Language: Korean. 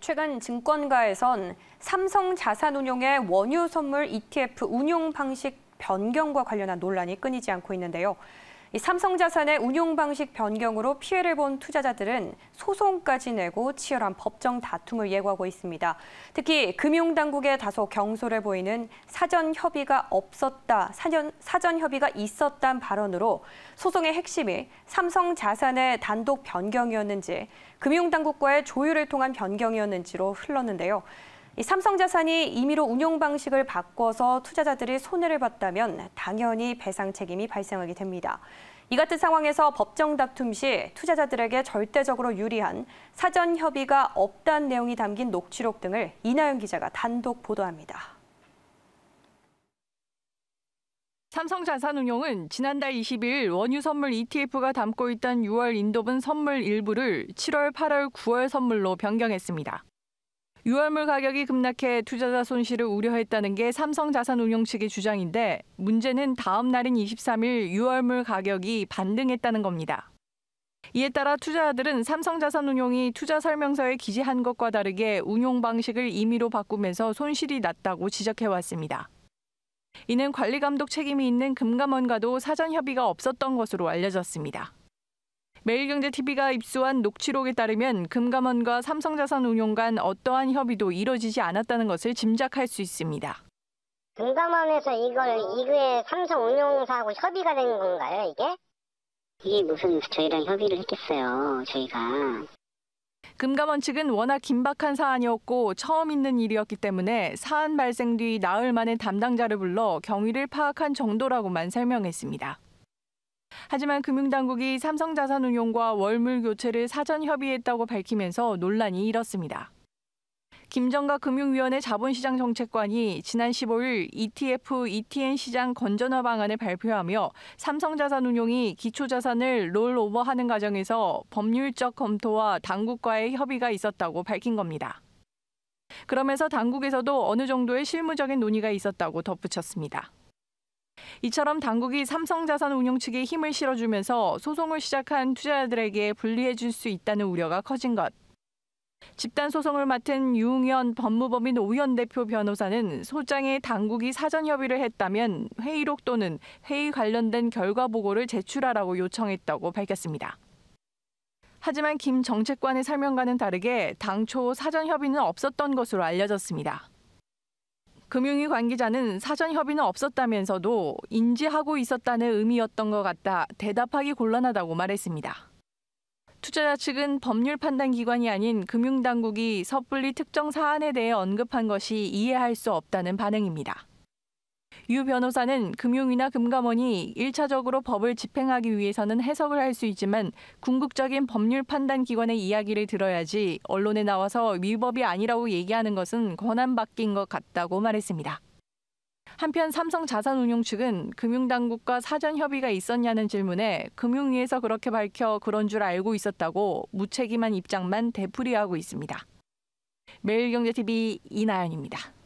최근 증권가에선 삼성 자산운용의 원유 선물 ETF 운용 방식 변경과 관련한 논란이 끊이지 않고 있는데요. 삼성자산의 운용 방식 변경으로 피해를 본 투자자들은 소송까지 내고 치열한 법정 다툼을 예고하고 있습니다. 특히 금융당국에 다소 경솔해 보이는 사전 협의가 없었다, 사전, 사전 협의가 있었단 발언으로 소송의 핵심이 삼성자산의 단독 변경이었는지 금융당국과의 조율을 통한 변경이었는지로 흘렀는데요. 삼성자산이 임의로 운용 방식을 바꿔서 투자자들이 손해를 봤다면 당연히 배상 책임이 발생하게 됩니다. 이 같은 상황에서 법정 다툼 시 투자자들에게 절대적으로 유리한 사전 협의가 없다는 내용이 담긴 녹취록 등을 이나영 기자가 단독 보도합니다. 삼성자산운용은 지난달 20일 원유선물 ETF가 담고 있던 6월 인도분 선물 일부를 7월, 8월, 9월 선물로 변경했습니다. 유월물 가격이 급락해 투자자 손실을 우려했다는 게 삼성자산운용 측의 주장인데 문제는 다음 날인 23일 유월물 가격이 반등했다는 겁니다. 이에 따라 투자자들은 삼성자산운용이 투자 설명서에 기재한 것과 다르게 운용 방식을 임의로 바꾸면서 손실이 났다고 지적해왔습니다. 이는 관리감독 책임이 있는 금감원과도 사전 협의가 없었던 것으로 알려졌습니다. 매일경제TV가 입수한 녹취록에 따르면 금감원과 삼성자산운용 간 어떠한 협의도 이뤄지지 않았다는 것을 짐작할 수 있습니다. 금감원에서 이걸 이그에 삼성운용사하고 협의가 된 건가요, 이게? 이게 무슨 저희랑 협의를 했겠어요, 저희가. 금감원 측은 워낙 긴박한 사안이었고 처음 있는 일이었기 때문에 사안 발생 뒤 나흘 만에 담당자를 불러 경위를 파악한 정도라고만 설명했습니다. 하지만 금융당국이 삼성자산운용과 월물 교체를 사전 협의했다고 밝히면서 논란이 일었습니다. 김정가 금융위원회 자본시장 정책관이 지난 15일 ETF, ETN 시장 건전화 방안을 발표하며 삼성자산운용이 기초자산을 롤오버하는 과정에서 법률적 검토와 당국과의 협의가 있었다고 밝힌 겁니다. 그러면서 당국에서도 어느 정도의 실무적인 논의가 있었다고 덧붙였습니다. 이처럼 당국이 삼성자산운용 측에 힘을 실어주면서 소송을 시작한 투자자들에게 불리해질 수 있다는 우려가 커진 것. 집단 소송을 맡은 유웅현 법무법인 오현 대표 변호사는 소장의 당국이 사전 협의를 했다면 회의록 또는 회의 관련된 결과 보고를 제출하라고 요청했다고 밝혔습니다. 하지만 김 정책관의 설명과는 다르게 당초 사전 협의는 없었던 것으로 알려졌습니다. 금융위 관계자는 사전 협의는 없었다면서도 인지하고 있었다는 의미였던 것 같다 대답하기 곤란하다고 말했습니다. 투자자 측은 법률 판단 기관이 아닌 금융당국이 섣불리 특정 사안에 대해 언급한 것이 이해할 수 없다는 반응입니다. 유 변호사는 금융위나 금감원이 일차적으로 법을 집행하기 위해서는 해석을 할 수 있지만 궁극적인 법률 판단 기관의 이야기를 들어야지 언론에 나와서 위법이 아니라고 얘기하는 것은 권한 바뀐 것 같다고 말했습니다. 한편 삼성자산운용 측은 금융당국과 사전 협의가 있었냐는 질문에 금융위에서 그렇게 밝혀 그런 줄 알고 있었다고 무책임한 입장만 되풀이하고 있습니다. 매일경제TV 이나연입니다.